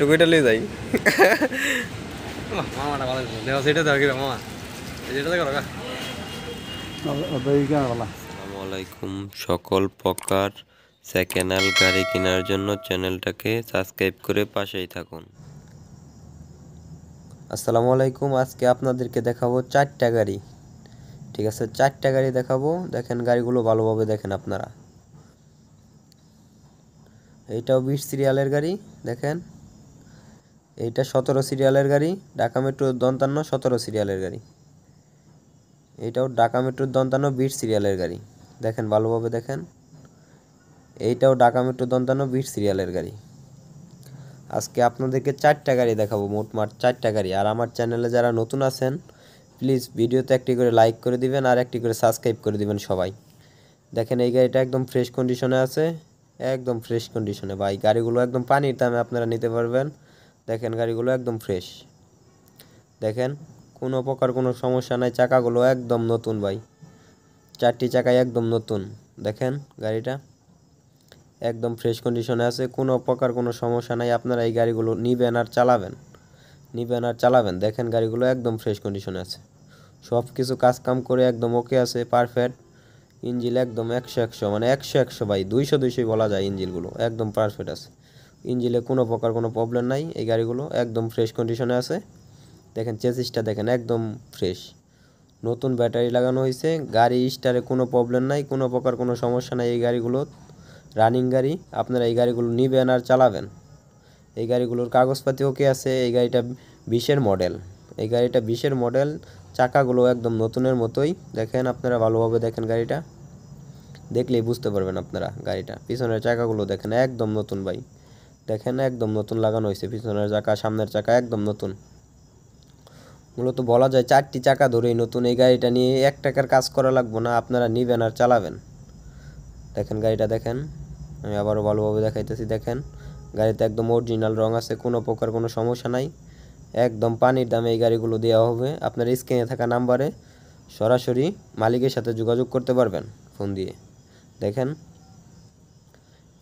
টুকুইটা লিয়ে যাই সকল প্রকার সেকেন্ড গাড়ি কেনার জন্য চ্যানেলটাকে সাবস্ক্রাইব করে পাশেই থাকুন আসসালামু আলাইকুম আজকে আপনাদেরকে দেখাবো চারটা গাড়ি ঠিক আছে চারটা গাড়ি দেখাবো দেখেন গাড়িগুলো ভালোভাবে দেখেন আপনারা এটাও বিশ সিরিয়ালের গাড়ি দেখেন এইটা সতেরো সিরিয়ালের গাড়ি ঢাকা মেট্রোর দন্তান্ন সতেরো সিরিয়ালের গাড়ি এইটাও ঢাকা মেট্রোর দন্তান্ন বিশ সিরিয়ালের গাড়ি দেখেন ভালোভাবে দেখেন এইটাও ঢাকা মেট্রোর দন্তান্ন বিশ সিরিয়ালের গাড়ি আজকে আপনাদেরকে চারটা গাড়ি দেখাবো মোটমাট চারটা গাড়ি আর আমার চ্যানেলে যারা নতুন আছেন প্লিজ ভিডিওতে একটি করে লাইক করে দিবেন আর একটি করে সাবস্ক্রাইব করে দিবেন সবাই দেখেন এই গাড়িটা একদম ফ্রেশ কন্ডিশনে আছে একদম ফ্রেশ কন্ডিশনে ভাই গাড়িগুলো একদম পানির দামে আপনারা নিতে পারবেন দেখেন গাড়িগুলো একদম ফ্রেশ দেখেন কোনো প্রকার কোনো সমস্যা নাই চাকাগুলো একদম নতুন ভাই চারটি চাকাই একদম নতুন দেখেন গাড়িটা একদম ফ্রেশ কন্ডিশনে আছে কোনো প্রকার কোনো সমস্যা নাই আপনারা এই গাড়িগুলো নিবেন আর চালাবেন নিবেন আর চালাবেন দেখেন গাড়িগুলো একদম ফ্রেশ কন্ডিশনে আছে সব কিছু কাজকাম করে একদম ওকে আছে পারফেক্ট ইঞ্জিল একদম একশো একশো মানে একশো একশো ভাই দুইশো দুইশোই বলা যায় ইঞ্জিলগুলো একদম পারফেক্ট আছে ইঞ্জিলে কোনো প্রকার কোনো প্রবলেম নাই এই গাড়িগুলো একদম ফ্রেশ কন্ডিশনে আছে দেখেন চেসিসটা দেখেন একদম ফ্রেশ নতুন ব্যাটারি লাগানো হয়েছে গাড়ি স্টারে কোনো প্রবলেম নাই কোনো প্রকার কোনো সমস্যা নাই এই গাড়িগুলো রানিং গাড়ি আপনারা এই গাড়িগুলো নিবেন আর চালাবেন এই গাড়িগুলোর কাগজপাতি ওকে আছে এই গাড়িটা বিশের মডেল এই গাড়িটা বিশের মডেল চাকাগুলো একদম নতুনের মতোই দেখেন আপনারা ভালোভাবে দেখেন গাড়িটা দেখলেই বুঝতে পারবেন আপনারা গাড়িটা পিছনের চাকাগুলো দেখেন একদম নতুন ভাই দেখেন একদম নতুন লাগানো হয়েছে পিছনের চাকা সামনের চাকা একদম নতুন মূলত বলা যায় চারটি চাকা ধরেই নতুন এই গাড়িটা নিয়ে এক টাকার কাজ করা লাগবো না আপনারা নিবেন আর চালাবেন দেখেন গাড়িটা দেখেন আমি আবারও ভালোভাবে দেখাইতেছি দেখেন গাড়িতে একদম অরিজিনাল রং আছে কোনো প্রকার কোনো সমস্যা নাই একদম পানির দামে এই গাড়িগুলো দেওয়া হবে আপনার স্ক্রিনে থাকা নাম্বারে সরাসরি মালিকের সাথে যোগাযোগ করতে পারবেন ফোন দিয়ে দেখেন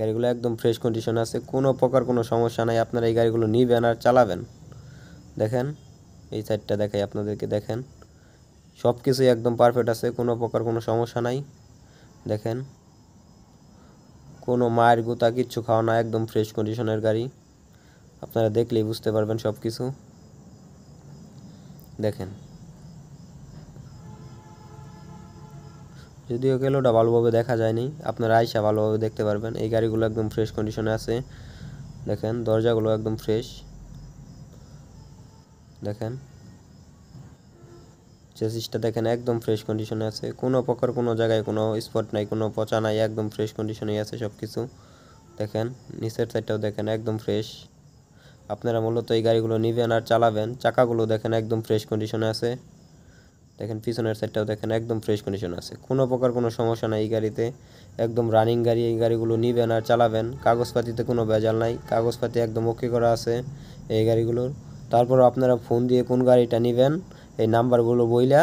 গাড়িগুলো একদম ফ্রেশ কন্ডিশন আছে কোনো প্রকার কোনো সমস্যা নাই আপনারা এই গাড়িগুলো নিবেন আর চালাবেন দেখেন এই সাইডটা দেখাই আপনাদেরকে দেখেন সব কিছুই একদম পারফেক্ট আছে কোনো প্রকার কোনো সমস্যা নাই দেখেন কোনো মায়ের গোতা কিচ্ছু খাওয়া না একদম ফ্রেশ কন্ডিশনের গাড়ি আপনারা দেখলেই বুঝতে পারবেন সব কিছু দেখেন যদিও কেলোটা ভালোভাবে দেখা যায়নি আপনারা আইসা ভালোভাবে দেখতে পারবেন এই গাড়িগুলো একদম ফ্রেশ কন্ডিশনে আছে দেখেন দরজাগুলো একদম ফ্রেশ দেখেন চেসিসটা দেখেন একদম ফ্রেশ কন্ডিশনে আছে কোনো প্রকার কোনো জায়গায় কোনো স্পট নাই কোনো পচা নাই একদম ফ্রেশ কন্ডিশনেই আছে সব কিছু দেখেন নিচের সাইডটাও দেখেন একদম ফ্রেশ আপনারা মূলত এই গাড়িগুলো নিবেন আর চালাবেন চাকাগুলো দেখেন একদম ফ্রেশ কন্ডিশনে আছে দেখেন পিছনের সাইডটাও দেখেন একদম ফ্রেশ কন্ডিশন আছে কোনো প্রকার কোনো সমস্যা নাই এই গাড়িতে একদম রানিং গাড়ি এই গাড়িগুলো নিবেন আর চালাবেন কাগজপাতিতে কোনো বেজাল নাই কাগজপাতি একদম ওকে করা আছে এই গাড়িগুলোর তারপর আপনারা ফোন দিয়ে কোন গাড়িটা নেবেন এই নাম্বারগুলো বইলা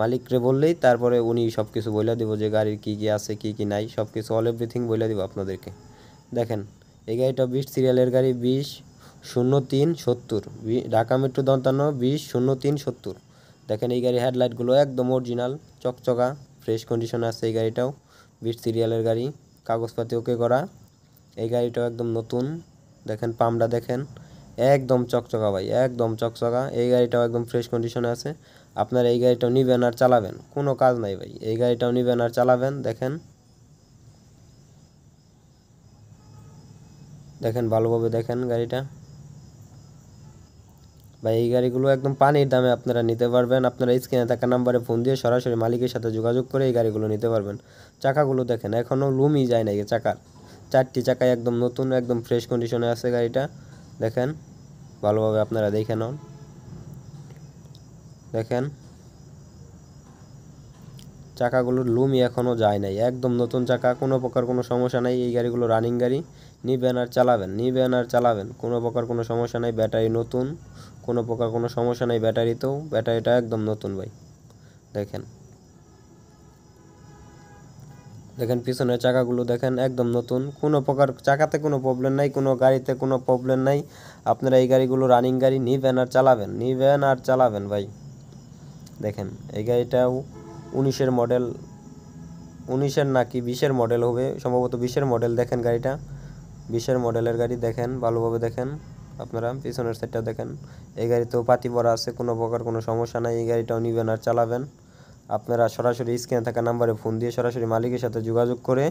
মালিকরে বললেই তারপরে উনি সব কিছু বইলা দিব যে গাড়ির কী কী আছে কী কী নাই সব কিছু অল এভরিথিং বইলা দিব আপনাদেরকে দেখেন এই গাড়িটা বিশ সিরিয়ালের গাড়ি বিশ শূন্য তিন সত্তর ঢাকা মেট্রো দন্তান্ন বিশ শূন্য তিন সত্তর দেখেন এই গাড়ির হেডলাইটগুলো একদম অরিজিনাল চকচকা ফ্রেশ কন্ডিশন আছে এই গাড়িটাও বিট সিরিয়ালের গাড়ি কাগজপাতি ওকে করা এই গাড়িটাও একদম নতুন দেখেন পামটা দেখেন একদম চকচকা ভাই একদম চকচকা এই গাড়িটাও একদম ফ্রেশ কন্ডিশনে আছে আপনার এই গাড়িটাও নিবেন আর চালাবেন কোনো কাজ নাই ভাই এই গাড়িটাও নিবেন আর চালাবেন দেখেন দেখেন ভালোভাবে দেখেন গাড়িটা বা এই গাড়িগুলো একদম পানির দামে আপনারা নিতে পারবেন আপনারা স্ক্রিনে থাকা নাম্বারে ফোন দিয়ে সরাসরি মালিকের সাথে যোগাযোগ করে এই গাড়িগুলো নিতে পারবেন চাকাগুলো দেখেন এখনও লুমই যায় না চাকার চারটি চাকায় একদম নতুন একদম ফ্রেশ কন্ডিশনে আছে গাড়িটা দেখেন ভালোভাবে আপনারা দেখে নন দেখেন চাকাগুলোর লুমই এখনও যায় নাই একদম নতুন চাকা কোনো প্রকার কোনো সমস্যা নাই এই গাড়িগুলো রানিং গাড়ি নিবেন আর চালাবেন নিবেন আর চালাবেন কোনো প্রকার কোনো সমস্যা নাই ব্যাটারি নতুন কোনো প্রকার কোনো সমস্যা নেই ব্যাটারিতেও ব্যাটারিটা একদম নতুন ভাই দেখেন দেখেন পিছনের চাকাগুলো দেখেন একদম নতুন কোনো প্রকার চাকাতে কোনো প্রবলেম নাই কোনো গাড়িতে কোনো প্রবলেম নাই আপনারা এই গাড়িগুলো রানিং গাড়ি নিবেন আর চালাবেন নিবেন আর চালাবেন ভাই দেখেন এই গাড়িটাও উনিশের মডেল উনিশের নাকি বিশের মডেল হবে সম্ভবত বিশের মডেল দেখেন গাড়িটা বিশের মডেলের গাড়ি দেখেন ভালোভাবে দেখেন আপনারা পিছনের সাইডটা দেখেন এই গাড়িতেও পাতি ভরা আছে কোনো প্রকার কোনো সমস্যা নাই এই গাড়িটাও নেবেন আর চালাবেন আপনারা সরাসরি স্ক্রিনে থাকা নাম্বারে ফোন দিয়ে সরাসরি মালিকের সাথে যোগাযোগ করে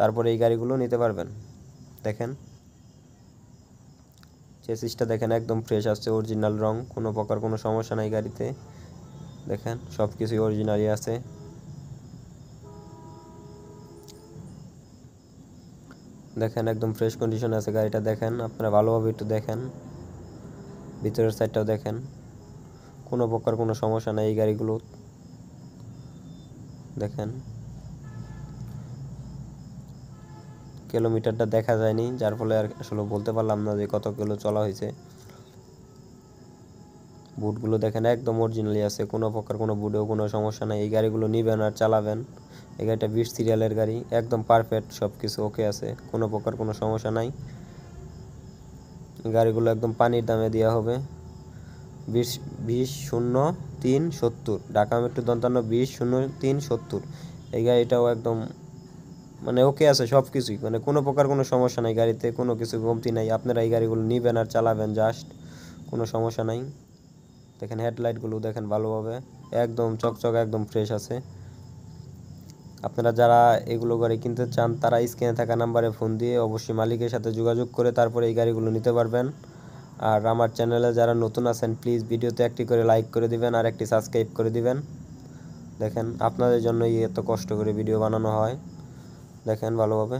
তারপরে এই গাড়িগুলো নিতে পারবেন দেখেন চেসিসটা দেখেন একদম ফ্রেশ আছে অরিজিনাল রং কোনো প্রকার কোনো সমস্যা নাই গাড়িতে দেখেন সব কিছুই অরিজিনালই আছে দেখেন একদম ফ্রেশ কন্ডিশন আছে গাড়িটা দেখেন আপনারা ভালোভাবে একটু দেখেন ভিতরের সাইডটাও দেখেন কোনো প্রকার কোনো সমস্যা নেই এই গাড়িগুলো দেখেন কিলোমিটারটা দেখা যায়নি যার ফলে আর আসলে বলতে পারলাম না যে কত কিলো চলা হয়েছে বুটগুলো দেখেন একদম অরিজিনালি আছে কোনো প্রকার কোনো বুটেও কোনো সমস্যা নাই এই গাড়িগুলো নেবেন আর চালাবেন এই গাড়িটা বিশ সিরিয়ালের গাড়ি একদম পারফেক্ট সব কিছু ওকে আছে কোনো প্রকার কোনো সমস্যা নাই গাড়িগুলো একদম পানির দামে দেওয়া হবে বিশ বিশ শূন্য তিন সত্তর ঢাকা মেট্রো দন্তান্ন বিশ শূন্য তিন সত্তর এই গাড়িটাও একদম মানে ওকে আছে সব কিছুই মানে কোনো প্রকার কোনো সমস্যা নাই গাড়িতে কোনো কিছু কমতি নাই আপনারা এই গাড়িগুলো নেবেন আর চালাবেন জাস্ট কোনো সমস্যা নাই দেখেন হেডলাইটগুলো দেখেন ভালোভাবে একদম চকচক একদম ফ্রেশ আছে আপনারা যারা এগুলো গাড়ি কিনতে চান তারা স্ক্রিনে থাকা নাম্বারে ফোন দিয়ে অবশ্যই মালিকের সাথে যোগাযোগ করে তারপরে এই গাড়িগুলো নিতে পারবেন আর আমার চ্যানেলে যারা নতুন আছেন প্লিজ ভিডিওতে একটি করে লাইক করে দিবেন আর একটি সাবস্ক্রাইব করে দিবেন দেখেন আপনাদের জন্যই এত কষ্ট করে ভিডিও বানানো হয় দেখেন ভালোভাবে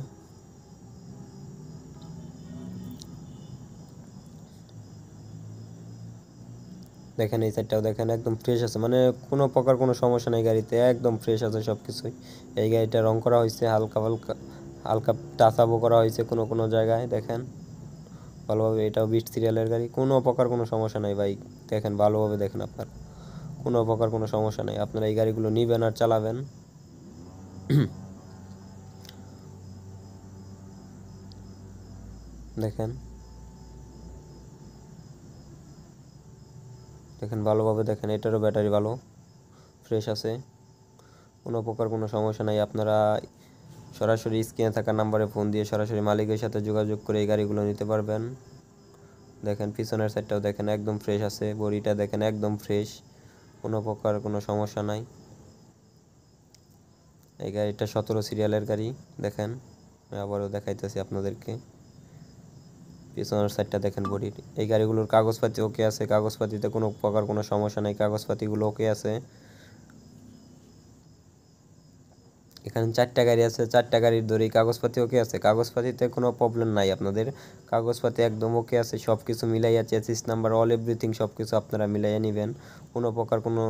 দেখেন এই সাইডটাও দেখেন একদম ফ্রেশ আছে মানে কোনো প্রকার কোনো সমস্যা নেই গাড়িতে একদম ফ্রেশ আছে সব কিছুই এই গাড়িটা রং করা হয়েছে হালকা হালকা হালকা টাচাবো করা হয়েছে কোনো কোনো জায়গায় দেখেন ভালোভাবে এটাও বিট সিরিয়ালের গাড়ি কোনো প্রকার কোনো সমস্যা নাই বাইক দেখেন ভালোভাবে দেখেন আপনার কোনো প্রকার কোনো সমস্যা নেই আপনারা এই গাড়িগুলো নিবেন আর চালাবেন দেখেন দেখেন ভালোভাবে দেখেন এটারও ব্যাটারি ভালো ফ্রেশ আছে কোনো প্রকার কোনো সমস্যা নাই আপনারা সরাসরি স্ক্রিনে থাকা নাম্বারে ফোন দিয়ে সরাসরি মালিকের সাথে যোগাযোগ করে এই গাড়িগুলো নিতে পারবেন দেখেন পিছনের সাইডটাও দেখেন একদম ফ্রেশ আছে বড়িটা দেখেন একদম ফ্রেশ কোনো প্রকার কোনো সমস্যা নাই এই গাড়িটা সতেরো সিরিয়ালের গাড়ি দেখেন আবারও দেখাইতেছি আপনাদেরকে পিছনের সাইডটা দেখেন বডির এই গাড়িগুলোর কাগজপাতি ওকে আছে কাগজপাতিতে কোনো প্রকার কোনো সমস্যা নেই কাগজপাতিগুলো ওকে আছে এখানে চারটা গাড়ি আছে চারটা গাড়ির ধরেই কাগজপাতি ওকে আছে কাগজপাতিতে কোনো প্রবলেম নাই আপনাদের কাগজপাতি একদম ওকে আছে সব কিছু মিলাইয়া চেসিস নাম্বার অল এভরিথিং সব কিছু আপনারা মিলাইয়া নেবেন কোনো প্রকার কোনো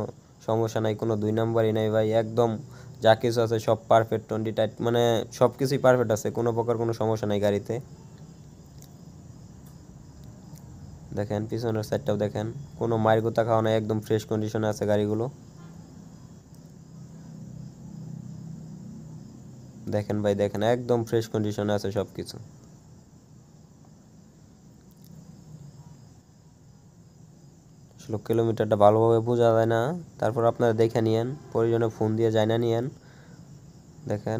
সমস্যা নাই কোনো দুই নাম্বারই নাই ভাই একদম যা কিছু আছে সব পারফেক্ট টোয়েন্টি টাইট মানে সব কিছুই পারফেক্ট আছে কোনো প্রকার কোনো সমস্যা নাই গাড়িতে দেখেন পিছনের সাইডটাও দেখেন কোনো মায়ের গোতা খাওয়া নাই একদম ফ্রেশ কন্ডিশনে আছে গাড়িগুলো দেখেন ভাই দেখেন একদম ফ্রেশ কন্ডিশনে আছে সব কিছু আসলে কিলোমিটারটা ভালোভাবে বোঝা যায় না তারপর আপনারা দেখে নিয়েন প্রয়োজনে ফোন দিয়ে যায় না নিয়েন দেখেন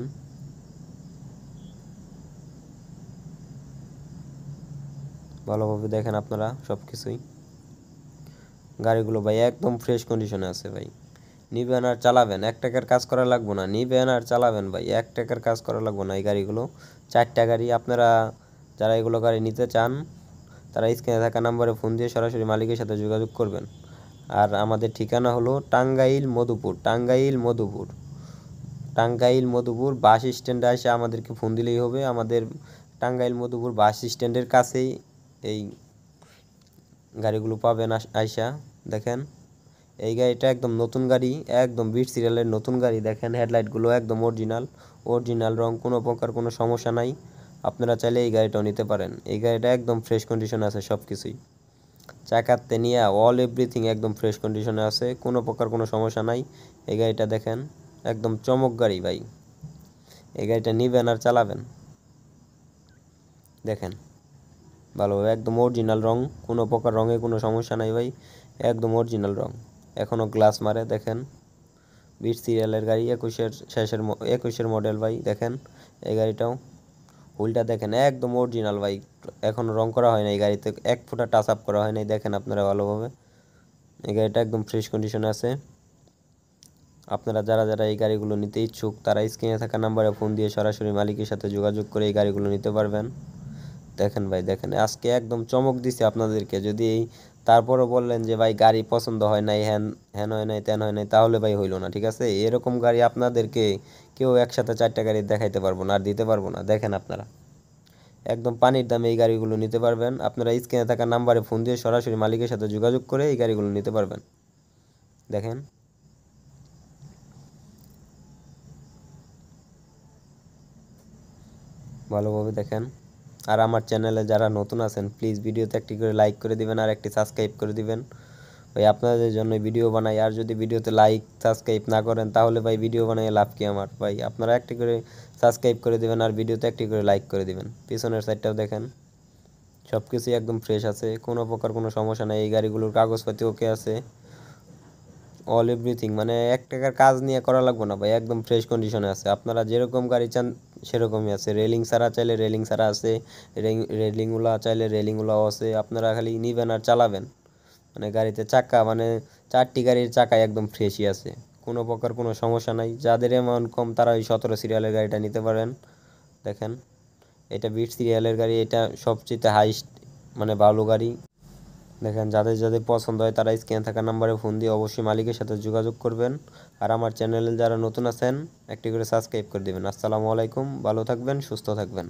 ভালোভাবে দেখেন আপনারা সব কিছুই গাড়িগুলো ভাই একদম ফ্রেশ কন্ডিশনে আছে ভাই নিবেন আর চালাবেন এক টাকার কাজ করা লাগবো না নিবেন আর চালাবেন ভাই এক টাকার কাজ করা লাগবো না এই গাড়িগুলো চারটা গাড়ি আপনারা যারা এগুলো গাড়ি নিতে চান তারা স্ক্রিনে থাকা নাম্বারে ফোন দিয়ে সরাসরি মালিকের সাথে যোগাযোগ করবেন আর আমাদের ঠিকানা হলো টাঙ্গাইল মধুপুর টাঙ্গাইল মধুপুর টাঙ্গাইল মধুপুর বাস স্ট্যান্ডে এসে আমাদেরকে ফোন দিলেই হবে আমাদের টাঙ্গাইল মধুপুর বাস স্ট্যান্ডের কাছেই এই গাড়িগুলো পাবেন আইসা দেখেন এই গাড়িটা একদম নতুন গাড়ি একদম বিট সিরিয়ালের নতুন গাড়ি দেখেন হেডলাইটগুলো একদম অরিজিনাল অরিজিনাল রং কোনো প্রকার কোনো সমস্যা নাই আপনারা চাইলে এই গাড়িটাও নিতে পারেন এই গাড়িটা একদম ফ্রেশ কন্ডিশন আছে সব কিছুই চাকার তেনিয়া অল এভরিথিং একদম ফ্রেশ কন্ডিশনে আছে কোনো প্রকার কোনো সমস্যা নাই এই গাড়িটা দেখেন একদম চমক গাড়ি ভাই এই গাড়িটা নিবেন আর চালাবেন দেখেন ভালো একদম অরিজিনাল রং কোনো প্রকার রঙে কোনো সমস্যা নাই ভাই একদম অরিজিনাল রং এখনও গ্লাস মারে দেখেন বিশ সিরিয়ালের গাড়ি একুশের শেষের একুশের মডেল ভাই দেখেন এই গাড়িটাও হুইলটা দেখেন একদম অরিজিনাল ভাই এখনও রং করা হয় না এই গাড়িতে এক ফুটা টাচ আপ করা হয় নাই দেখেন আপনারা ভালোভাবে এই গাড়িটা একদম ফ্রেশ কন্ডিশনে আছে আপনারা যারা যারা এই গাড়িগুলো নিতে ইচ্ছুক তারা স্ক্রিনে থাকা নাম্বারে ফোন দিয়ে সরাসরি মালিকের সাথে যোগাযোগ করে এই গাড়িগুলো নিতে পারবেন দেখেন ভাই দেখেন আজকে একদম চমক দিছে আপনাদেরকে যদি এই তারপরও বললেন যে ভাই গাড়ি পছন্দ হয় নাই হ্যান হ্যান হয় নাই ত্যান হয় নাই তাহলে ভাই হইলো না ঠিক আছে এরকম গাড়ি আপনাদেরকে কেউ একসাথে চারটা গাড়ি দেখাইতে পারবো না আর দিতে পারবো না দেখেন আপনারা একদম পানির দামে এই গাড়িগুলো নিতে পারবেন আপনারা স্ক্রিনে থাকা নাম্বারে ফোন দিয়ে সরাসরি মালিকের সাথে যোগাযোগ করে এই গাড়িগুলো নিতে পারবেন দেখেন ভালোভাবে দেখেন আর আমার চ্যানেলে যারা নতুন আছেন প্লিজ ভিডিওতে একটি করে লাইক করে দিবেন আর একটি সাবস্ক্রাইব করে দিবেন ভাই আপনাদের জন্য ভিডিও বানাই আর যদি ভিডিওতে লাইক সাবস্ক্রাইব না করেন তাহলে ভাই ভিডিও বানিয়ে লাভ কি আমার ভাই আপনারা একটি করে সাবস্ক্রাইব করে দিবেন আর ভিডিওতে একটি করে লাইক করে দিবেন পিছনের সাইডটাও দেখেন সব কিছুই একদম ফ্রেশ আছে কোনো প্রকার কোনো সমস্যা নেই এই গাড়িগুলোর কাগজপাতি ওকে আছে অল এভরিথিং মানে এক টাকার কাজ নিয়ে করা লাগবে না ভাই একদম ফ্রেশ কন্ডিশনে আছে আপনারা যেরকম গাড়ি চান সেরকমই আছে রেলিং ছাড়া চাইলে রেলিং ছাড়া আছে রেলিংগুলো চাইলে রেলিংগুলোও আছে আপনারা খালি নিবেন আর চালাবেন মানে গাড়িতে চাকা মানে চারটি গাড়ির চাকা একদম ফ্রেশই আছে কোনো প্রকার কোনো সমস্যা নাই যাদের অ্যামাউন্ট কম তারা ওই সতেরো সিরিয়ালের গাড়িটা নিতে পারেন দেখেন এটা বিট সিরিয়ালের গাড়ি এটা সবচেয়ে হাইস্ট মানে ভালো গাড়ি দেখেন যাদের যাদের পছন্দ হয় তারা স্ক্যান থাকা নাম্বারে ফোন দিয়ে অবশ্যই মালিকের সাথে যোগাযোগ করবেন আর আমার চ্যানেলে যারা নতুন আছেন একটি করে সাবস্ক্রাইব করে দেবেন আসসালামু আলাইকুম ভালো থাকবেন সুস্থ থাকবেন